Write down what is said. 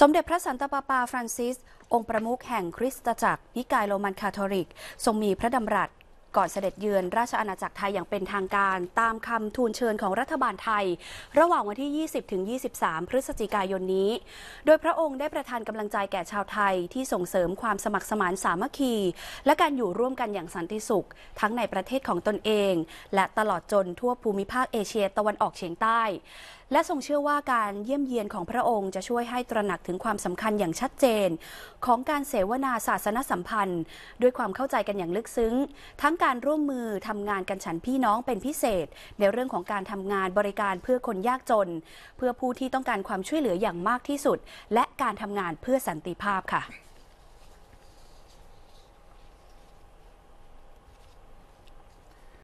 สมเด็จพระสันตะปาปาฟรานซิส องค์ประมุขแห่งคริสตจักรนิกายโรมันคาทอลิก ทรงมีพระดำรัสก่อนเสด็จเยือนราชอาณาจักรไทย อย่างเป็นทางการตามคำทูลเชิญของรัฐบาลไทย ระหว่างวันที่ 20ถึง23 พฤศจิกายนนี้ โดยพระองค์ได้ประทานกำลังใจแก่ชาวไทยที่ส่งเสริมความสมัครสมานสามัคคี และการอยู่ร่วมกันอย่างสันติสุข ทั้งในประเทศของตนเอง และตลอดจนทั่วภูมิภาคเอเชียตะวันออกเฉียงใต้ และทรงเชื่อว่าการเยี่ยมเยียนของพระองค์จะช่วยให้ตระหนักถึงความสำคัญอย่างชัดเจน ของการเสวนาศาสนสัมพันธ์ด้วยความเข้าใจกันอย่างลึกซึ้งทั้งการร่วมมือ ทำงานกันฉันพี่น้องเป็นพิเศษ ในเรื่องของการทำงานบริการเพื่อคนยากจน เพื่อผู้ที่ต้องการความช่วยเหลืออย่างมากที่สุด และการทำงานเพื่อสันติภาพค่ะ